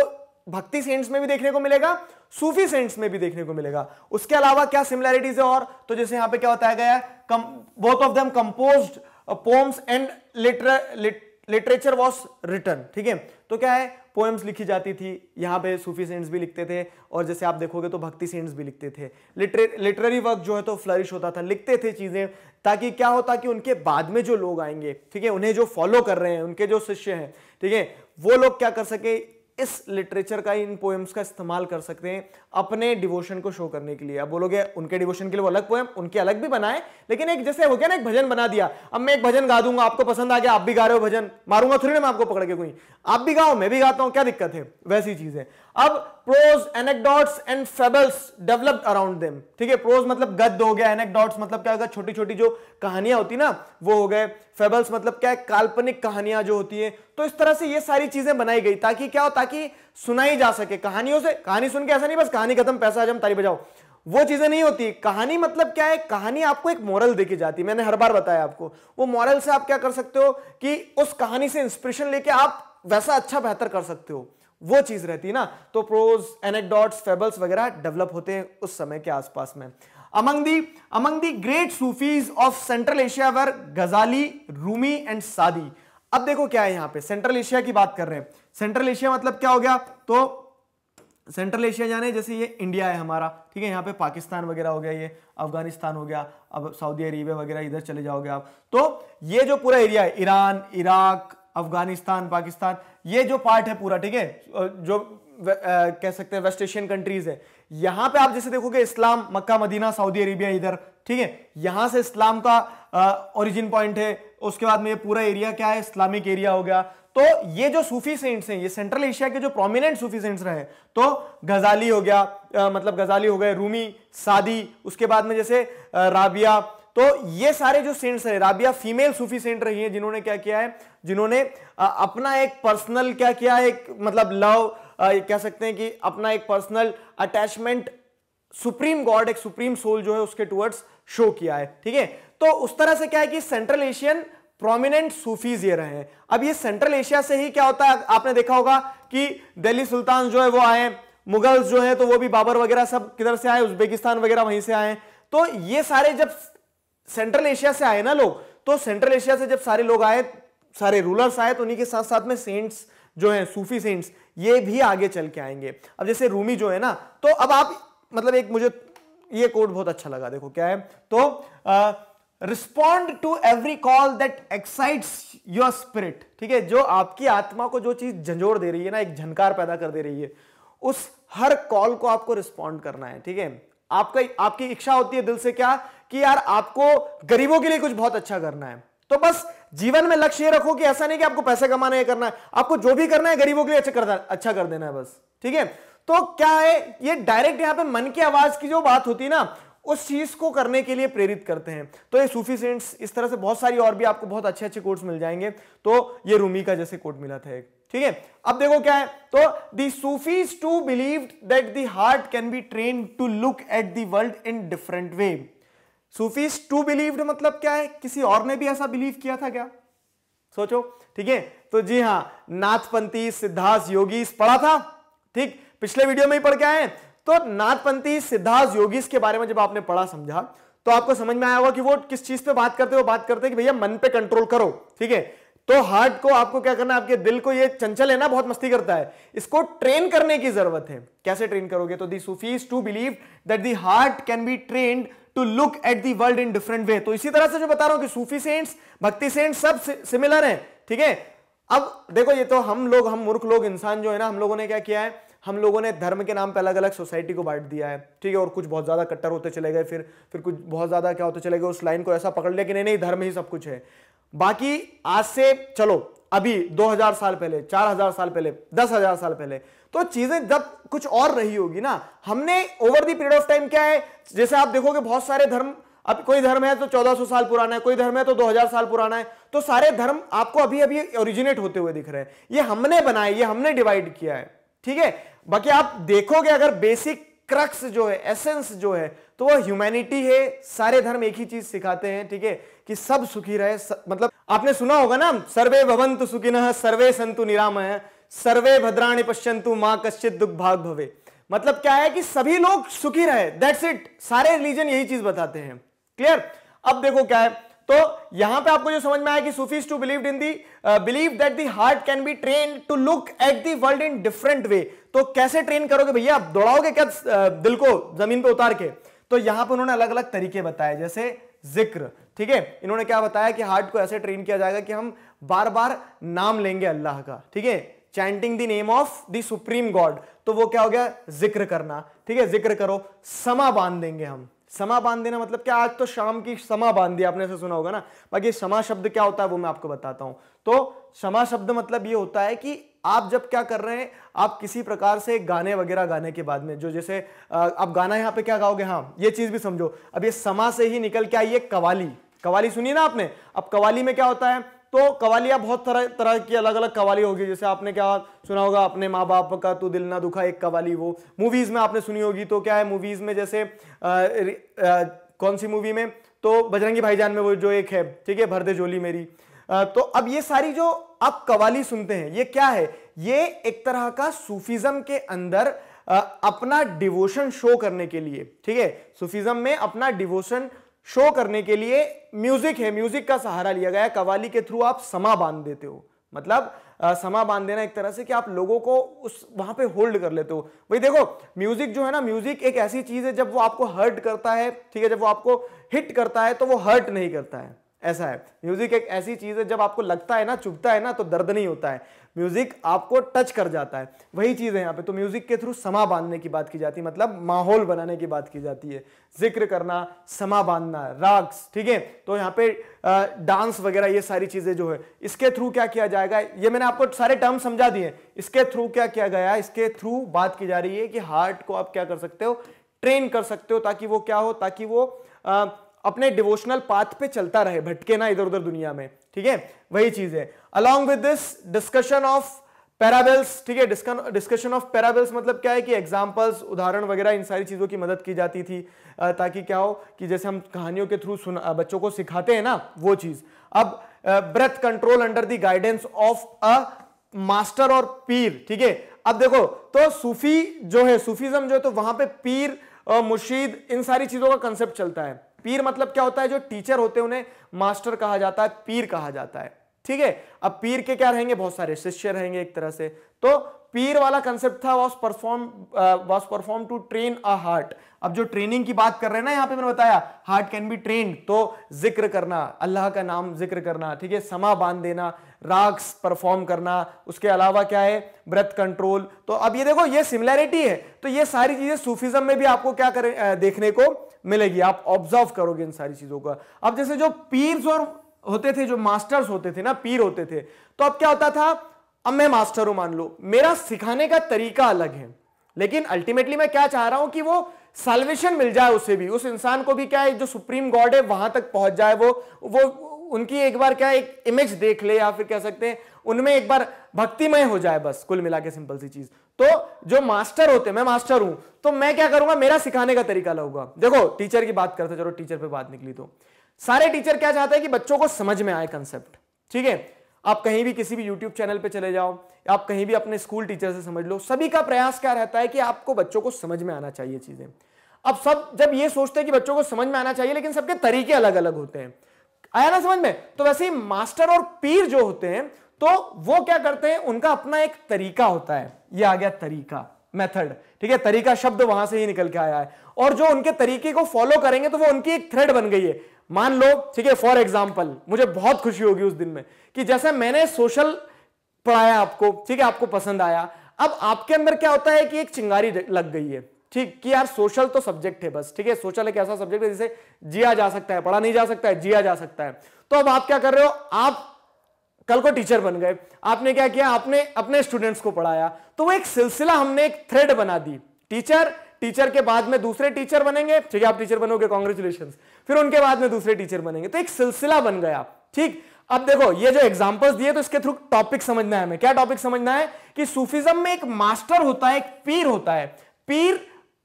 भक्ति सेंट्स में भी देखने को मिलेगा सूफी सेंट्स में भी देखने को मिलेगा उसके अलावा क्या सिमिलैरिटीज है और तो जैसे यहां पे क्या बताया गया है both of them compose poems and literature was written ठीक है तो क्या है पोएम्स लिखी जाती थी यहाँ पे सूफी सेंट्स भी लिखते थे और जैसे आप देखोगे तो भक्ति सेंट्स भी लिखते थे लिटरेरी वर्क जो है तो फ्लरिश होता था लिखते थे चीज़ें ताकि क्या होता कि उनके बाद में जो लोग आएंगे ठीक है उन्हें जो फॉलो कर रहे हैं उनके जो शिष्य हैं ठीक है वो लोग क्या कर सके इस लिटरेचर का इन पोएम्स का इस्तेमाल कर सकते हैं अपने डिवोशन को शो करने के लिए अब बोलोगे उनके डिवोशन के लिए वो अलग पोएम उनके अलग भी बनाए लेकिन एक जैसे हो गया ना एक भजन बना दिया अब मैं एक भजन गा दूंगा आपको पसंद आ गया आप भी गा रहे हो भजन मारूंगा थोड़ी ना मैं आपको पकड़ के कोई आप भी गाओ मैं भी गाता हूं क्या दिक्कत है वैसी चीज है अब prose anecdotes and fables developed around them ठीक है प्रोज मतलब गद्द हो गया एनेकडॉट्स मतलब क्या होगा छोटी छोटी जो कहानियां होती ना वो हो गए फेबल्स मतलब क्या है काल्पनिक कहानियां जो होती है तो इस तरह से ये सारी चीजें बनाई गई ताकि क्या हो ताकि सुनाई जा सके कहानियों से कहानी सुन के ऐसा नहीं बस कहानी खत्म पैसा हजम तारी बजाओ वो चीजें नहीं होती कहानी मतलब क्या है कहानी आपको एक मॉरल देखी जाती है मैंने हर बार बताया आपको वो मॉरल से आप क्या कर सकते हो कि उस कहानी से इंस्पिरेशन लेके आप वैसा अच्छा बेहतर कर सकते हो वो चीज रहती है ना तो प्रोज एनेक्डोट्स फेबल्स वगैरह डेवलप होते हैं उस समय के आसपास में Among the, among the great Sufis of Central Asia were Ghazali, Rumi and Sadi. अब देखो क्या है यहाँ पे सेंट्रल एशिया की बात कर रहे हैं सेंट्रल एशिया मतलब क्या हो गया तो सेंट्रल एशिया जाने जैसे ये इंडिया है हमारा ठीक है यहाँ पे पाकिस्तान वगैरह हो गया ये अफगानिस्तान हो गया अब सऊदी अरेबिया वगैरह इधर चले जाओगे आप तो ये जो पूरा एरिया है ईरान इराक अफगानिस्तान पाकिस्तान ये जो पार्ट है पूरा ठीक है जो आ, कह सकते हैं वेस्ट एशियन कंट्रीज है यहां पे आप जैसे देखोगे Islam Mecca Medina Saudi Arabia इधर ठीक है यहां से इस्लाम का ओरिजिन पॉइंट है उसके बाद में ये पूरा एरिया क्या है इस्लामिक एरिया हो गया तो ये जो सूफी सेंट्स हैं ये सेंट्रल एशिया के जो प्रोमिनेंट सूफी सेंट्स रहे तो गजाली हो गया आ, मतलब गजाली हो गए रूमी सादी उसके बाद में जैसे आ, राबिया तो ये सारे जो सेंट्स हैं राबिया फीमेल सूफी सेंट रही है जिन्होंने क्या किया है जिन्होंने अपना एक पर्सनल क्या किया एक मतलब लव कह सकते हैं कि अपना एक पर्सनल अटैचमेंट सुप्रीम गॉड एक सुप्रीम सोल जो है उसके टूवर्ड्स शो किया है ठीक है तो उस तरह से क्या है कि सेंट्रल एशियन प्रोमिनेंट सूफीज ये रहे हैं अब ये सेंट्रल एशिया से ही क्या होता है आपने देखा होगा कि दिल्ली सुल्तान जो है वो आए मुगल्स जो है तो वो भी बाबर वगैरह सब किधर से आए उज्बेकिस्तान वगैरह वहीं से आए तो ये सारे जब सेंट्रल एशिया से आए ना लोग तो सेंट्रल एशिया से जब सारे लोग आए सारे रूलर्स आए तो उन्हीं के साथ साथ में सेंट्स जो हैं सूफी सेंट्स ये भी आगे चल के आएंगे अब जैसे रूमी जो है ना तो अब आप मतलब एक मुझे ये कोड बहुत अच्छा लगा देखो क्या है तो respond to every call that excites your spirit ठीक है जो आपकी आत्मा को जो चीज झंझोर दे रही है ना एक झनकार पैदा कर दे रही है उस हर कॉल को आपको रिस्पॉन्ड करना है ठीक है आपका आपकी इच्छा होती है दिल से क्या कि यार आपको गरीबों के लिए कुछ बहुत अच्छा करना है तो बस जीवन में लक्ष्य रखो कि ऐसा नहीं कि आपको पैसे कमाना है करना है आपको जो भी करना है गरीबों के लिए अच्छा कर अच्छा कर देना है बस ठीक है तो क्या है ये डायरेक्ट यहां पे मन की आवाज की जो बात होती है ना उस चीज को करने के लिए प्रेरित करते हैं तो ये सूफी सेंट्स इस तरह से बहुत सारी और भी आपको बहुत अच्छे अच्छे कोर्ट्स मिल जाएंगे तो ये रूमी का जैसे कोर्ट मिला था एक ठीक है अब देखो क्या है तो the Sufis too believe that the heart can be train to look at the world in different way Sufis too believed मतलब क्या है किसी और ने भी ऐसा बिलीव किया था क्या सोचो ठीक है तो जी हाँ नाथपंथी सिद्धार्थ योगी पढ़ा था ठीक पिछले वीडियो में ही पढ़ के आए तो नाथपंथी सिद्धार्थ योगी के बारे में जब आपने पढ़ा समझा तो आपको समझ में आया होगा कि वो किस चीज पे बात करते हो बात करते हैं कि भैया मन पे कंट्रोल करो ठीक है तो हार्ट को आपको क्या करना है आपके दिल को ये चंचल है ना बहुत मस्ती करता है इसको ट्रेन करने की जरूरत है कैसे ट्रेन करोगे तो the Sufis too believe that the heart can be train to look at the world in different way तो इसी तरह से जो बता रहा हूं कि सूफी सेंट्स भक्ति सेंट सब सिमिलर हैं ठीक है अब देखो ये तो हम लोग हम मूर्ख लोग इंसान जो है ना हम लोगों ने क्या किया है हम लोगों ने धर्म के नाम पे अलग अलग सोसाइटी को बांट दिया है ठीक है और कुछ बहुत ज़्यादा कट्टर होते चले गए फिर फिर कुछ बहुत ज़्यादा क्या होते चले गए उस लाइन को ऐसा पकड़ लिया कि नहीं नहीं धर्म ही सब कुछ है बाकी आज से चलो अभी 2000 साल पहले 4000 साल पहले 10000 साल पहले तो चीजें जब कुछ और रही होगी ना हमने over the period of time क्या है जैसे आप देखोगे बहुत सारे धर्म अब कोई धर्म है तो 1400 साल पुराना है कोई धर्म है तो 2000 साल पुराना है तो सारे धर्म आपको अभी अभी ओरिजिनेट होते हुए दिख रहे हैं ये हमने बनाए ये हमने डिवाइड किया है ठीक है बाकी आप देखोगे अगर बेसिक क्रक्स जो है एसेंस जो है तो वह ह्यूमैनिटी है सारे धर्म एक ही चीज सिखाते हैं ठीक है कि सब सुखी रहे स, मतलब आपने सुना होगा ना सर्वे भवंतु सुखिन सर्वे संतु निराम सर्वे भद्राणी पश्यंतु मां कश्चित दुख भाग भवे मतलब क्या है कि सभी लोग सुखी रहे दैट्स इट सारे रिलीजन यही चीज बताते हैं क्लियर अब देखो क्या है तो यहां पे आपको जो समझ में आया कि Sufis too believe in the believe that the heart can be train to look at the world in different way तो कैसे ट्रेन करोगे भैया आप दौड़ाओगे क्या uh, दिल को जमीन पे उतार के तो यहां पे उन्होंने अलग अलग तरीके बताए जैसे जिक्र ठीक है इन्होंने क्या बताया कि हार्ट को ऐसे ट्रेन किया जाएगा कि हम बार बार नाम लेंगे अल्लाह का ठीक है chanting the name of the supreme God तो वो क्या हो गया जिक्र करना ठीक है जिक्र करो समा बांध देंगे हम समा बांध देना मतलब क्या आज तो शाम की समा बांध दिया आपने से सुना होगा ना बाकी समा शब्द क्या होता है वो मैं आपको बताता हूं तो समा शब्द मतलब ये होता है कि आप जब क्या कर रहे हैं आप किसी प्रकार से गाने वगैरह गाने के बाद में जो जैसे आप गाना यहाँ पे क्या गाओगे हाँ ये चीज भी समझो अब ये समा से ही निकल के आई है कवाली कवाली सुनिए ना आपने अब कवाली में क्या होता है तो कवालियाँ बहुत तरह तरह की अलग अलग कवाली होगी जैसे आपने क्या सुना होगा अपने माँ बाप का तू दिल ना दुखा एक कवाली वो मूवीज़ में आपने सुनी होगी तो क्या है मूवीज़ में जैसे आ, आ, कौन सी मूवी में तो बजरंगी भाईजान में वो जो एक है ठीक है भर दे जोली मेरी आ, तो अब ये सारी जो आप कवाली सुनते हैं ये क्या है ये एक तरह का सूफिज्म के अंदर अपना डिवोशन शो करने के लिए ठीक है सूफिज्म में अपना डिवोशन शो करने के लिए म्यूजिक है म्यूजिक का सहारा लिया गया है कवाली के थ्रू आप समा बांध देते हो मतलब आ, समा बांध देना एक तरह से कि आप लोगों को उस वहां पे होल्ड कर लेते हो भाई देखो म्यूजिक जो है ना म्यूजिक एक ऐसी चीज है जब वो आपको हर्ट करता है ठीक है जब वो आपको हिट करता है तो वो हर्ट नहीं करता है ऐसा है म्यूजिक एक ऐसी चीज है जब आपको लगता है ना चुभता है ना तो दर्द नहीं होता है म्यूजिक आपको टच कर जाता है वही चीज़ है यहाँ पे तो म्यूजिक के थ्रू समा बांधने की बात की जाती है मतलब माहौल बनाने की बात की जाती है जिक्र करना समा बांधना राग्स ठीक है तो यहाँ पे डांस वगैरह ये सारी चीज़ें जो है इसके थ्रू क्या किया जाएगा ये मैंने आपको सारे टर्म समझा दिए इसके थ्रू क्या किया गया इसके थ्रू बात की जा रही है कि हार्ट को आप क्या कर सकते हो ट्रेन कर सकते हो ताकि वो क्या हो ताकि वो आ, अपने डिवोशनल पाथ पे चलता रहे भटके ना इधर उधर दुनिया में ठीक है वही चीज है along with this discussion of parables ठीक है डिस्कशन ऑफ पैराबेल्स मतलब क्या है कि एग्जाम्पल्स उदाहरण वगैरह इन सारी चीज़ों की मदद की जाती थी ताकि क्या हो कि जैसे हम कहानियों के थ्रू सुना बच्चों को सिखाते हैं ना वो चीज़ अब breath control under the guidance of a master और पीर ठीक है अब देखो तो सूफी जो है सूफीज्म जो है तो वहां पे पीर मुर्शीद इन सारी चीज़ों का कंसेप्ट चलता है पीर मतलब क्या होता है जो टीचर होते हैं उन्हें मास्टर कहा जाता है पीर कहा जाता है ठीक है अब पीर के क्या रहेंगे बहुत सारे शिष्य रहेंगे एक तरह से तो पीर वाला कंसेप्ट था was perform was perform to train a heart अब जो ट्रेनिंग की बात कर रहे हैं ना यहाँ पे मैंने बताया हार्ट कैन बी ट्रेन तो जिक्र करना अल्लाह का नाम जिक्र करना ठीक है समा बांध देना राग्स परफॉर्म करना उसके अलावा क्या है ब्रेथ कंट्रोल तो अब ये देखो ये सिमिलैरिटी है तो ये सारी चीजें सूफिज्म में भी आपको क्या करें देखने को मिलेगी आप ऑब्जर्व करोगे इन सारी चीजों का अब जैसे जो पीर्स और होते थे जो मास्टर्स होते थे ना पीर होते थे तो अब क्या होता था अब मैं मास्टर हूं मान लो मेरा सिखाने का तरीका अलग है लेकिन अल्टीमेटली मैं क्या चाह रहा हूं कि वो साल्वेशन मिल जाए उसे भी उस इंसान को भी क्या है जो सुप्रीम गॉड है वहां तक पहुंच जाए वो वो उनकी एक बार क्या एक इमेज देख ले या फिर कह सकते हैं उनमें एक बार भक्तिमय हो जाए बस कुल मिला के सिंपल सी चीज तो जो मास्टर होते मैं मास्टर हूं तो मैं क्या करूंगा मेरा सिखाने का तरीका लगूंगा देखो टीचर की बात करते चलो टीचर पर बात निकली तो सारे टीचर क्या चाहते हैं कि बच्चों को समझ में आए कंसेप्ट ठीक है आप कहीं भी किसी भी यूट्यूब चैनल पे चले जाओ आप कहीं भी अपने स्कूल टीचर से समझ लो सभी का प्रयास क्या रहता है कि आपको बच्चों को समझ में आना चाहिए चीजें अब सब जब ये सोचते हैं कि बच्चों को समझ में आना चाहिए लेकिन सबके तरीके अलग अलग होते हैं आया ना समझ में तो वैसे ही मास्टर और पीर जो होते हैं तो वो क्या करते हैं उनका अपना एक तरीका होता है ये आ गया तरीका मेथड ठीक है तरीका शब्द वहां से ही निकल के आया है और जो उनके तरीके को फॉलो करेंगे तो वो उनकी एक थ्रेड बन गई है मान लो ठीक है फॉर एग्जाम्पल मुझे बहुत खुशी होगी उस दिन में कि जैसे मैंने सोशल पढ़ाया आपको ठीक है आपको पसंद आया अब आपके अंदर क्या होता है कि एक चिंगारी लग गई है ठीक कि यार सोशल तो सब्जेक्ट है बस ठीक है सोशल एक ऐसा सब्जेक्ट है जिसे जिया जा सकता है पढ़ा नहीं जा सकता है जिया जा सकता है तो अब आप क्या कर रहे हो आप कल को टीचर बन गए आपने क्या किया आपने अपने स्टूडेंट्स को पढ़ाया तो वो एक सिलसिला हमने एक थ्रेड बना दी टीचर टीचर के बाद में दूसरे टीचर बनेंगे ठीक है आप टीचर बनोगे कॉन्ग्रेचुलेशन फिर उनके बाद में दूसरे टीचर बनेंगे तो एक सिलसिला बन गया ठीक अब देखो ये जो एग्जाम्पल दिए तो इसके थ्रू टॉपिक समझना है हमें क्या टॉपिक समझना है कि सूफिज्म में एक मास्टर होता है एक पीर होता है पीर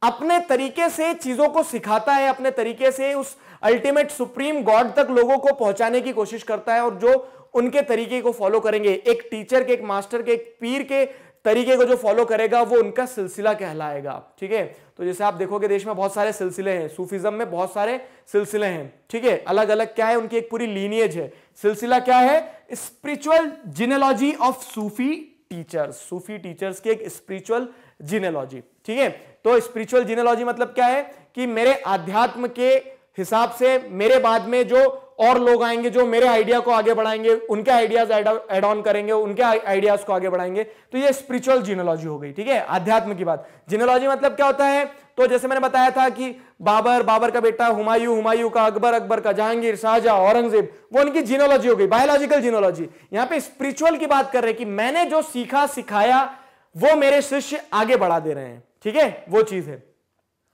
अपने तरीके से चीजों को सिखाता है अपने तरीके से उस अल्टीमेट सुप्रीम गॉड तक लोगों को पहुंचाने की कोशिश करता है और जो उनके तरीके को फॉलो करेंगे एक टीचर के एक मास्टर के एक पीर के तरीके को जो फॉलो करेगा वो उनका सिलसिला कहलाएगा ठीक है तो जैसे आप देखोगे देश में बहुत सारे सिलसिले हैं सूफिज्म में बहुत सारे सिलसिले हैं ठीक है अलग अलग क्या है उनकी एक पूरी लीनियज है सिलसिला क्या है spiritual genealogy of Sufi teachers Sufi teachers की एक स्पिरिचुअल जिनेलॉजी ठीक है तो स्पिरिचुअल जिनेलॉजी मतलब क्या है कि मेरे आध्यात्म के हिसाब से मेरे बाद में जो और लोग आएंगे जो मेरे आइडिया को आगे बढ़ाएंगे उनके आइडियाज एड ऑन करेंगे उनके आइडियाज को आगे बढ़ाएंगे तो ये स्पिरिचुअल जीनोलॉजी हो गई ठीक है अध्यात्म की बात जीनोलॉजी मतलब क्या होता है तो जैसे मैंने बताया था कि बाबर बाबर का बेटा हुमायूं हुमायूं का अकबर अकबर का जहांगीर शाहजहा औरंगजेब वो उनकी जीनोलॉजी हो गई बायोलॉजिकल जीनोलॉजी यहां पर स्पिरिचुअल की बात कर रहे कि मैंने जो सीखा सिखाया वो मेरे शिष्य आगे बढ़ा दे रहे हैं ठीक है वो चीज है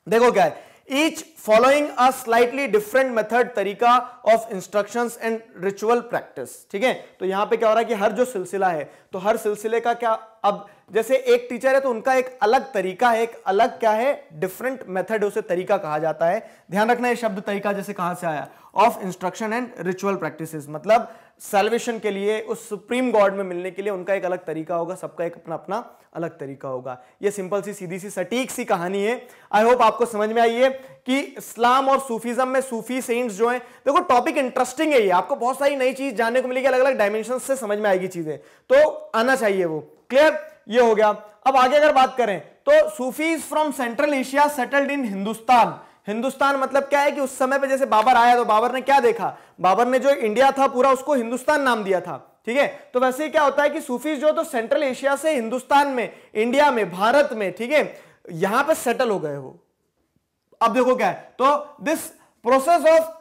देखो क्या है each following a slightly different method तरीका of instruction and ritual practice ठीक है तो यहां पे क्या हो रहा है कि हर जो सिलसिला है तो हर सिलसिले का क्या अब जैसे एक टीचर है तो उनका एक अलग तरीका है एक अलग क्या है डिफरेंट मेथड उसे तरीका कहा जाता है ध्यान रखना है शब्द तरीका जैसे कहां से आया of instruction and ritual practice मतलब सेल्वेशन के लिए उस सुप्रीम गॉड में मिलने के लिए उनका एक अलग तरीका होगा सबका एक अपना अपना अलग तरीका होगा ये सिंपल सी सीधी सी सटीक सी कहानी है आई होप आपको समझ में आई है कि इस्लाम और सूफीज्म में सूफी सेंट्स जो हैं देखो टॉपिक इंटरेस्टिंग है ये आपको बहुत सारी नई चीज जानने को मिलेगी अलग अलग डायमेंशन से समझ में आएगी चीजें तो आना चाहिए वो क्लियर ये हो गया अब आगे अगर बात करें तो Sufis from Central Asia settled in Hindustan Hindustan मतलब क्या है कि उस समय पे जैसे बाबर आया तो बाबर ने क्या देखा बाबर ने जो इंडिया था पूरा उसको हिंदुस्तान नाम दिया था ठीक है तो वैसे ही क्या होता है कि सूफीज जो तो सेंट्रल एशिया से हिंदुस्तान में इंडिया में भारत में ठीक है यहां पर सेटल हो गए हो अब देखो क्या है तो this process of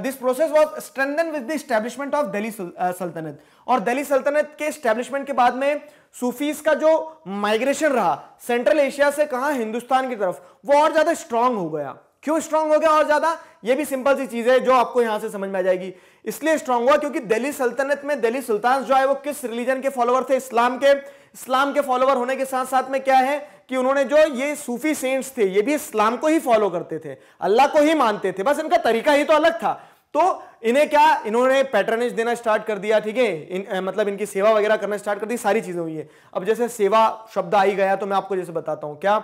this process was strengthen with the establishment of Delhi Saltanat और दिल्ली सल्तनत के स्टैब्लिशमेंट के बाद में सूफीज का जो माइग्रेशन रहा सेंट्रल एशिया से कहा हिंदुस्तान की तरफ वो और ज्यादा स्ट्रांग हो गया क्यों स्ट्रांग हो गया और ज्यादा ये भी सिंपल सी चीज है जो आपको यहां से समझ में आ जाएगी इसलिए स्ट्रांग हुआ क्योंकि दिल्ली सल्तनत में दिल्ली सुल्तान जो है वो किस रिलीजन के फॉलोअर थे इस्लाम के इस्लाम के फॉलोअर होने के साथ साथ में क्या है कि उन्होंने जो ये सूफी सेंट्स थे ये भी इस्लाम को ही फॉलो करते थे अल्लाह को ही मानते थे बस इनका तरीका ही तो अलग था तो इन्हें क्या इन्होंने पैटर्नेज देना स्टार्ट कर दिया ठीक है इन, मतलब इनकी सेवा वगैरह करना स्टार्ट कर दी सारी चीजें हुई है अब जैसे सेवा शब्द आई गया तो मैं आपको जैसे बताता हूं क्या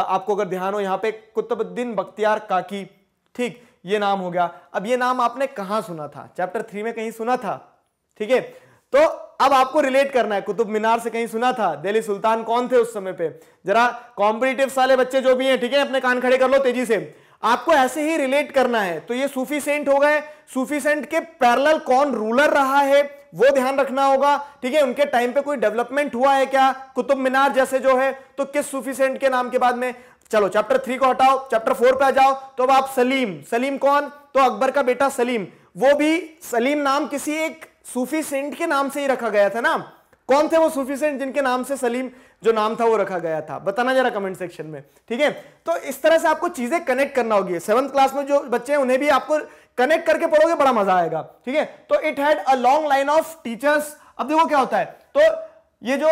आपको अगर ध्यान हो यहां पे कुतुबुद्दीन बख्तियार काकी ठीक ये नाम हो गया अब ये नाम आपने कहाँ सुना था चैप्टर थ्री में कहीं सुना था ठीक है तो अब आपको रिलेट करना है कुतुब मीनार से कहीं सुना था दिल्ली सुल्तान कौन थे उस समय पे जरा कॉम्पिटेटिव साले बच्चे जो भी हैं ठीक है अपने कान खड़े कर लो तेजी से आपको ऐसे ही रिलेट करना है तो ये सूफी सेंट हो गए सूफी सेंट के पैरल कौन रूलर रहा है वो ध्यान रखना होगा ठीक है उनके टाइम पे कोई डेवलपमेंट हुआ है क्या कुतुब मीनार जैसे जो है तो किस सूफी सेंट के नाम के बाद में चलो चैप्टर थ्री को हटाओ चैप्टर फोर पे आ जाओ तो अब आप सलीम सलीम कौन तो अकबर का बेटा सलीम वो भी सलीम नाम किसी एक सूफी सेंट के नाम से ही रखा गया था ना कौन थे वो सूफी सेंट जिनके नाम से सलीम जो नाम था वो रखा गया था बताना जरा कमेंट सेक्शन में ठीक है तो इस तरह से आपको चीजें कनेक्ट करना होगी सेवंथ क्लास में जो बच्चे हैं उन्हें भी आपको कनेक्ट करके पढ़ोगे बड़ा मजा आएगा ठीक है तो it had a long line of teachers अब देखो क्या होता है तो ये जो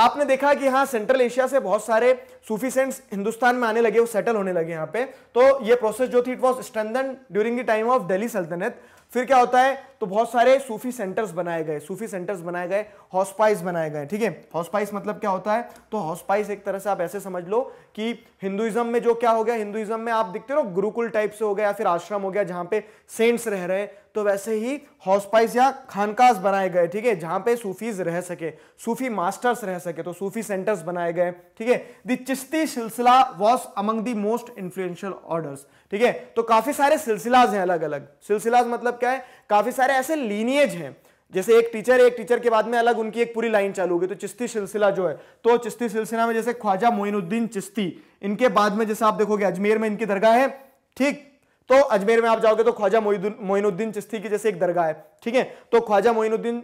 आपने देखा कि हाँ सेंट्रल एशिया से बहुत सारे सूफी सेंट्स हिंदुस्तान में आने लगे वो सेटल होने लगे यहाँ पे तो ये प्रोसेस जो थी it was strengthen during the time of Delhi Saltanat फिर क्या होता है तो बहुत सारे सूफी सेंटर्स बनाए गए सूफी सेंटर्स बनाए गए हॉस्पाइस बनाए गए ठीक है हॉस्पाइस मतलब क्या होता है तो हॉस्पाइस एक तरह से आप ऐसे समझ लो कि हिंदुइज्म में जो क्या हो गया हिंदुइज्म में आप देखते हो गुरुकुल टाइप से हो गया या फिर आश्रम हो गया जहां पे सेंट्स रह रहे तो वैसे ही हॉस्पाइस या खानकास बनाए गए ठीक है जहां पे सूफीज रह सके सूफी मास्टर्स रह सके तो सूफी सेंटर्स बनाए गए ठीक है the Chishti silsila was among the most influential orders ठीक है तो काफी सारे सिलसिलाज हैं अलग अलग सिलसिलाज मतलब क्या है काफ़ी सारे ऐसे लीनियज हैं जैसे एक टीचर एक टीचर के बाद में अलग उनकी एक पूरी लाइन चालू होगी तो चिश्ती सिलसिला जो है तो चिश्ती सिलसिला में जैसे ख्वाजा मोइनुद्दीन चिश्ती इनके बाद में जैसे आप देखोगे अजमेर में इनकी दरगाह है ठीक तो अजमेर में आप जाओगे तो ख्वाजा मोइनुद्दीन चिश्ती की जैसे एक दरगाह है ठीक है तो ख्वाजा मोइनुद्दीन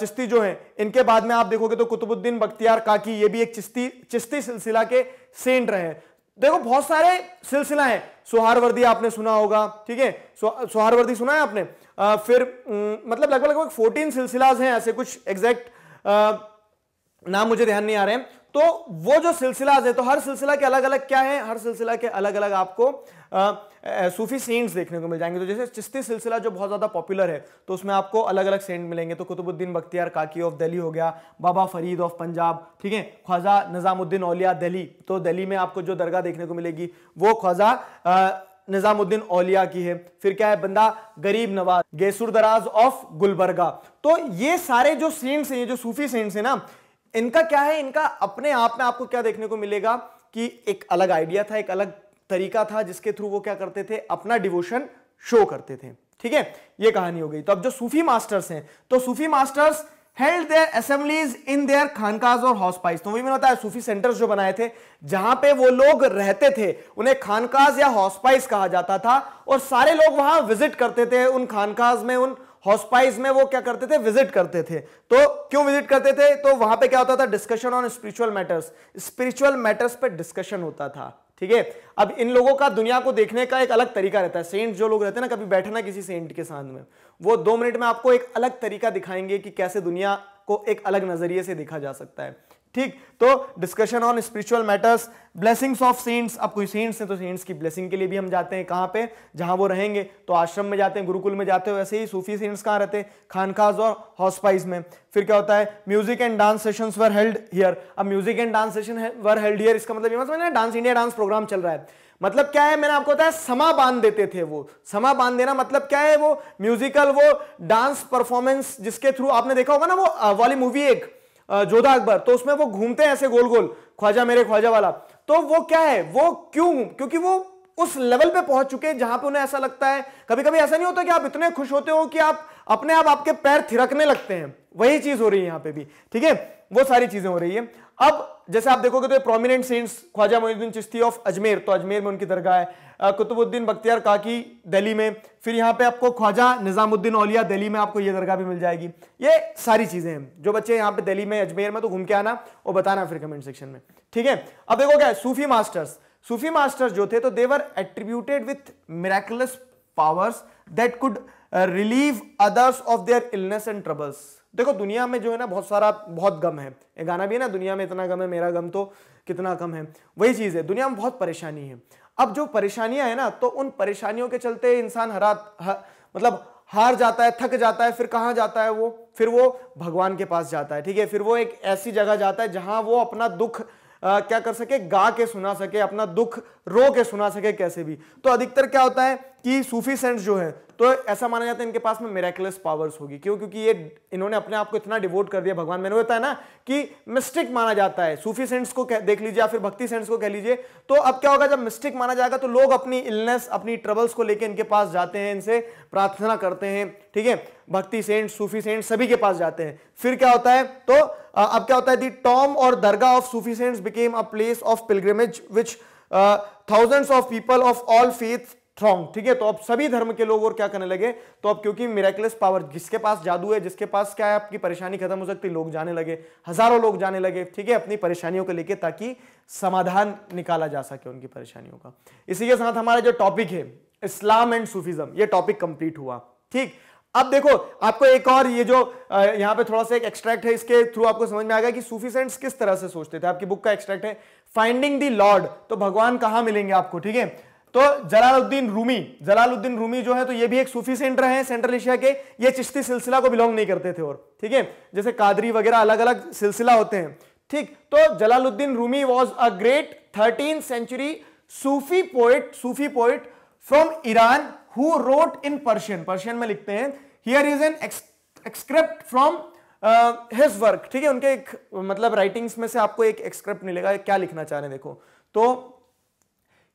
चिश्ती जो है इनके बाद में आप देखोगे तो कुतुबुद्दीन बख्तियार काकी ये भी एक चिश्ती चिश्ती सिलसिला के सेंट रहे देखो बहुत सारे सिलसिला है सुहारवर्दी आपने सुना होगा ठीक है सुहारवर्दी सुना है आपने आ, फिर मतलब लगभग लगभग फोर्टीन सिलसिलाज हैं ऐसे कुछ एग्जैक्ट नाम मुझे ध्यान नहीं आ रहे हैं तो वो जो सिलसिला है तो हर सिलसिला के अलग अलग क्या है हर सिलसिला के अलग अलग आपको आ, आ, सूफी सेंट्स देखने को मिल जाएंगे तो जैसे चिश्ती सिलसिला जो बहुत ज़्यादा पॉपुलर है तो उसमें आपको अलग अलग सेंट मिलेंगे तो कुतुबुद्दीन बख्तियार काकी ऑफ दिल्ली हो गया बाबा फरीद ऑफ पंजाब ठीक है ख्वाजा निज़ामुद्दीन औलिया दिल्ली तो दिल्ली में आपको जो दरगाह देखने को मिलेगी वो ख्वाजा निज़ामुद्दीन औलिया की है फिर क्या है बंदा गरीब नवाज गेसुर दराज ऑफ गुलबरगा तो ये सारे जो सेंट्स हैं ये जो सूफी सेंट्स हैं ना इनका क्या है इनका अपने आप में आपको क्या देखने को मिलेगा कि एक अलग आइडिया था एक अलग तरीका था जिसके थ्रू वो क्या करते थे अपना डिवोशन शो करते थे ठीक है ये कहानी हो गई तो अब जो सूफी मास्टर्स हैं तो Sufi masters held their assemblies in their khanqahs और हॉस्पाइस तो वही मैंने बताया सूफी सेंटर्स जो बनाए थे जहां पे वो लोग रहते थे उन्हें खानकाज या हॉस्पाइस कहा जाता था और सारे लोग वहां विजिट करते थे उन खानकाज में उन हॉस्पाइज में वो क्या करते थे विजिट करते थे तो क्यों विजिट करते थे तो वहां पे क्या होता था discussion on spiritual matters spiritual matters पे डिस्कशन होता था ठीक है अब इन लोगों का दुनिया को देखने का एक अलग तरीका रहता है सेंट जो लोग रहते हैं ना कभी बैठना किसी सेंट के साथ में वो दो मिनट में आपको एक अलग तरीका दिखाएंगे कि कैसे दुनिया को एक अलग नजरिए से देखा जा सकता है ठीक तो discussion on spiritual matters blessings of saints अब कोई सेंट्स हैं तो सेंट्स की ब्लेसिंग के लिए भी हम जाते हैं कहाँ पे जहाँ वो रहेंगे तो आश्रम में जाते हैं गुरुकुल में जाते हैं वैसे ही सूफी सेंट्स कहाँ रहते हैं खास और हॉस्पाइज में फिर क्या होता है music and dance session were held here अब music and dance session were held here इसका मतलब मतलब ना डांस इंडिया डांस प्रोग्राम चल रहा है मतलब क्या है मैंने आपको बताया समा बांध देते थे वो समा बांध देना मतलब क्या है वो म्यूजिकल वो डांस परफॉर्मेंस जिसके थ्रू आपने देखा होगा ना वो वाली मूवी एक जोधा अकबर तो उसमें वो घूमते हैं ऐसे गोल गोल ख्वाजा मेरे ख्वाजा वाला तो वो क्या है वो क्यों क्योंकि वो उस लेवल पे पहुंच चुके हैं जहां पे उन्हें ऐसा लगता है कभी कभी ऐसा नहीं होता कि आप इतने खुश होते हो कि आप अपने आप आपके पैर थिरकने लगते हैं वही चीज हो रही है यहां पे भी ठीक है वो सारी चीजें हो रही है अब जैसे आप देखोगे तो ये prominent saints Khwaja Moinuddin Chishti of Ajmer तो अजमेर में उनकी दरगाह है कुतुबुद्दीन बख्तियार काकी दिल्ली में फिर यहाँ पे आपको ख्वाजा निज़ामुद्दीन औलिया दिल्ली में आपको ये दरगाह भी मिल जाएगी ये सारी चीज़ें हैं जो बच्चे यहाँ पे दिल्ली में अजमेर में तो घूम के आना और बताना फिर कमेंट सेक्शन में ठीक है अब देखो क्या सूफी मास्टर्स सूफी मास्टर्स जो थे तो they were attributed with miraculous powers that could relieve others of their illness and troubles देखो दुनिया में जो है ना बहुत सारा बहुत गम है ये गाना भी है ना दुनिया में इतना गम है मेरा गम तो कितना कम है वही चीज़ है दुनिया में बहुत परेशानी है अब जो परेशानियां हैं ना तो उन परेशानियों के चलते इंसान हरा मतलब हार जाता है थक जाता है फिर कहाँ जाता है वो फिर वो भगवान के पास जाता है ठीक है फिर वो एक ऐसी जगह जाता है जहाँ वो अपना दुख आ, क्या कर सके गा के सुना सके अपना दुख रो के सुना सके कैसे भी तो अधिकतर क्या होता है कि सूफी सेंट्स जो है तो ऐसा माना जाता है इनके पास में मेरेकुलस पावर्स होगी क्यों क्योंकि ये इन्होंने अपने आप को इतना डिवोट कर दिया भगवान मैंने बताया ना कि मिस्टिक माना जाता है सूफी सेंट्स को देख लीजिए या फिर भक्ति सेंट्स को कह लीजिए तो अब क्या होगा जब मिस्टिक माना जाएगा तो लोग अपनी इलनेस अपनी ट्रबल्स को लेकर इनके पास जाते हैं इनसे प्रार्थना करते हैं ठीक है भक्ति सेंट सूफी सेंट सभी के पास जाते हैं फिर क्या होता है तो अब क्या होता है दी टॉम और dargah of Sufi saints became a place of pilgrimage which thousands of people of all faith strong ठीक है तो अब सभी धर्म के लोग और क्या करने लगे तो अब क्योंकि मेरेकुलस पावर जिसके पास जादू है जिसके पास क्या है आपकी परेशानी खत्म हो सकती लोग जाने लगे हजारों लोग जाने लगे ठीक है अपनी परेशानियों को लेके ताकि समाधान निकाला जा सके उनकी परेशानियों का इसी के साथ हमारा जो टॉपिक है इस्लाम एंड सूफिज्म ये टॉपिक कंप्लीट हुआ ठीक अब देखो आपको एक और ये जो यहाँ पे थोड़ा सा एक एक्सट्रैक्ट है इसके थ्रू आपको समझ में आएगा कि सूफी सेंट्स किस तरह से सोचते थे आपकी बुक का एक्सट्रैक्ट है फाइंडिंग दी लॉर्ड तो भगवान कहां मिलेंगे आपको ठीक है तो जलालुद्दीन रूमी जलालुद्दीन रूमी जो है तो ये भी एक सूफी सेंटर है सेंट्रल एशिया के ये चिश्ती सिलसिला को बिलोंग नहीं करते थे और ठीक है जैसे कादरी वगैरह अलग अलग सिलसिला होते हैं ठीक तो Jalaluddin Rumi was a great thirteen century Sufi poet Sufi poet from Iran who wrote in Persian Persian में लिखते हैं here is an excerpt from his work ठीक है उनके एक मतलब राइटिंग्स में से आपको एक एक्सक्रिप्ट मिलेगा क्या लिखना चाह रहे हैं देखो तो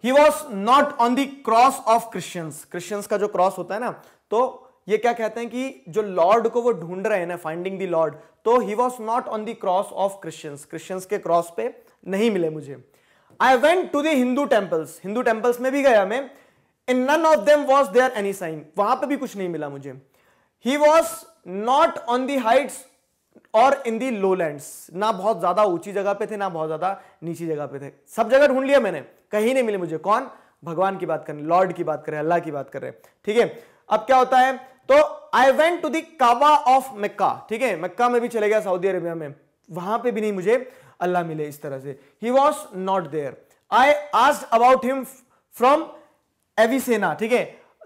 he was not on the cross of Christians Christians का जो क्रॉस होता है ना तो ये क्या कहते हैं कि जो लॉर्ड को वो ढूंढ रहे हैं ना फाइंडिंग दी लॉर्ड तो he was not on the cross of Christians Christians के क्रॉस पे नहीं मिले मुझे आई वेंट टू दिंदू हिंदू टेम्पल्स हिंदू टेम्पल्स में भी गया मैं in none of them was there any sign वहां पर भी कुछ नहीं मिला मुझे he was not on the heights और इन दी लोलैंड ना बहुत ज्यादा ऊंची जगह पे थे ना बहुत ज्यादा नीची जगह पे थे सब जगह ढूंढ लिया मैंने कहीं नहीं मिले मुझे कौन भगवान की बात कर रहे लॉर्ड की बात कर रहे अल्लाह की बात कर रहे ठीक है अब क्या होता है तो आई वेंट टू दी कावा ऑफ मक्का ठीक है मक्का में भी चले गया सऊदी अरेबिया में वहां पे भी नहीं मुझे अल्लाह मिले इस तरह से he was not there I asked about him from Avicenna ठीक है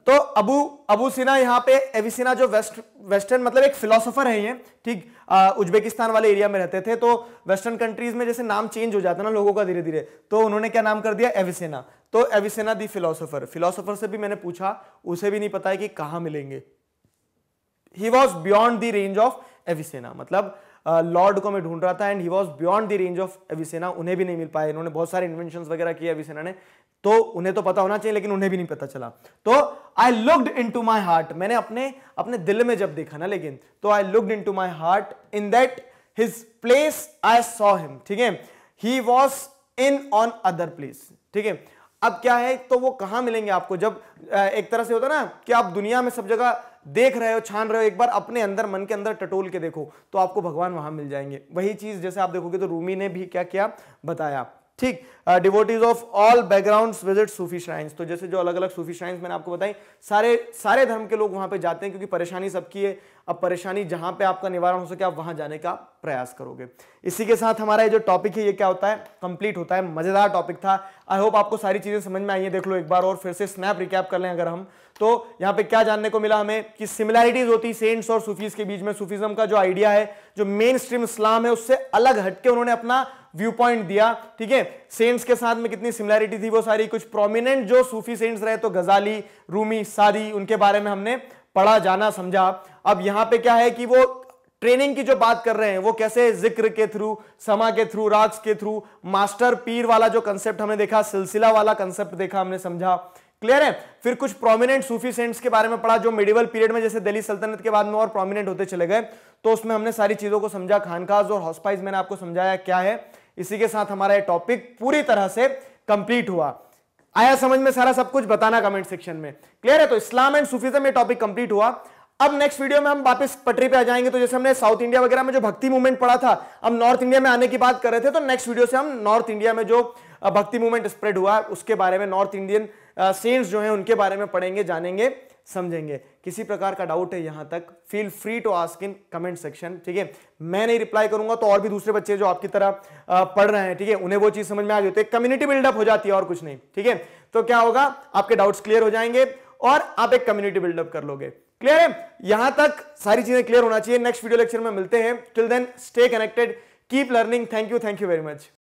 तो अबू अबू सिना यहाँ पे एविसिना जो वेस्ट वेस्टर्न मतलब एक फिलोसोफर है ये ठीक उज्बेकिस्तान वाले एरिया में रहते थे तो वेस्टर्न कंट्रीज में जैसे नाम चेंज हो जाता है ना लोगों का धीरे धीरे तो उन्होंने क्या नाम कर दिया एविसेना तो एविसेना दी फिलोसोफर फिलोसोफर से भी मैंने पूछा उसे भी नहीं पता है कि कहाँ मिलेंगे he was beyond the range of Avicenna मतलब लॉर्ड uh, को मैं ढूंढ रहा था and he was beyond the range of Avicenna उन्हें भी नहीं मिल पाया इन्होंने बहुत सारे इन्वेंशन वगैरह किए एविसेना ने तो उन्हें तो पता होना चाहिए लेकिन उन्हें भी नहीं पता चला तो I looked into my heart मैंने अपने अपने दिल में जब देखा ना लेकिन तो I looked into my heart in that his place I saw him ठीक है he was in on other place ठीक है अब क्या है तो वो कहां मिलेंगे आपको जब एक तरह से होता ना कि आप दुनिया में सब जगह देख रहे हो छान रहे हो एक बार अपने अंदर मन के अंदर टटोल के देखो तो आपको भगवान वहां मिल जाएंगे वही चीज जैसे आप देखोगे तो रूमी ने भी क्या किया बताया ठीक devotees of all background visit Sufi shrines तो जैसे जो अलग अलग सूफी श्राइन्स मैंने आपको बताई सारे सारे धर्म के लोग वहां पे जाते हैं क्योंकि परेशानी सबकी है अब परेशानी जहां पे आपका निवारण हो सके आप वहां जाने का प्रयास करोगे इसी के साथ हमारा ये जो टॉपिक है ये क्या होता है कंप्लीट होता है मजेदार टॉपिक था आई होप आपको सारी चीजें समझ में आई है देख लो एक बार और फिर से स्नैप रिकैप कर लें अगर हम तो यहां पे क्या जानने को मिला हमें कि सिमिलैरिटीज होती सेंट्स और सूफीज के बीच में सूफिज्म का जो आइडिया है जो मेन स्ट्रीम इस्लाम है उससे अलग हटके उन्होंने अपना व्यू पॉइंट दिया ठीक है सेंट्स के साथ में कितनी सिमिलैरिटी थी वो सारी कुछ प्रोमिनेंट जो सूफी सेंट्स रहे तो गजाली रूमी सादी उनके बारे में हमने पढ़ा जाना समझा अब यहां पर क्या है कि वो ट्रेनिंग की जो बात कर रहे हैं वो कैसे जिक्र के थ्रू समा के थ्रू राग के थ्रू मास्टर पीर वाला जो कंसेप्ट हमने देखा सिलसिला वाला कंसेप्ट देखा हमने समझा क्लियर है फिर कुछ प्रोमिनेंट सूफी सेंट्स के बारे में पढ़ा जो मिडिवल पीरियड में जैसे दिल्ली सल्तनत के बाद में और प्रोमिनेंट होते चले गए तो उसमें हमने सारी चीजों को समझा खानकाज और हॉस्पाइज मैंने आपको समझाया क्या है इसी के साथ हमारा ये टॉपिक पूरी तरह से कंप्लीट हुआ आया समझ में सारा सब कुछ बताना कमेंट सेक्शन में क्लियर है तो इस्लाम एंड सूफीजम ये टॉपिक कंप्लीट हुआ अब नेक्स्ट वीडियो में हम वापस पटरी पे आ जाएंगे तो जैसे हमने साउथ इंडिया वगैरह में जो भक्ति मूवमेंट पढ़ा था अब नॉर्थ इंडिया में आने की बात कर रहे थे तो नेक्स्ट वीडियो से हम नॉर्थ इंडिया में जो भक्ति मूवमेंट स्प्रेड हुआ उसके बारे में नॉर्थ इंडियन सेंट्स जो हैं उनके बारे में पढ़ेंगे जानेंगे समझेंगे किसी प्रकार का डाउट है यहां तक feel free to ask in comment section ठीक है मैं नहीं रिप्लाई करूंगा तो और भी दूसरे बच्चे जो आपकी तरह पढ़ रहे हैं ठीक है उन्हें वो चीज़ समझ में आ गई तो एक कम्युनिटी बिल्डअप हो जाती है और कुछ नहीं ठीक है तो क्या होगा आपके डाउट्स क्लियर हो जाएंगे और आप एक कम्युनिटी बिल्डअप कर लोगे क्लियर है यहां तक सारी चीजें क्लियर होना चाहिए नेक्स्ट वीडियो लेक्चर में मिलते हैं till then stay connected keep learning thank you thank you very much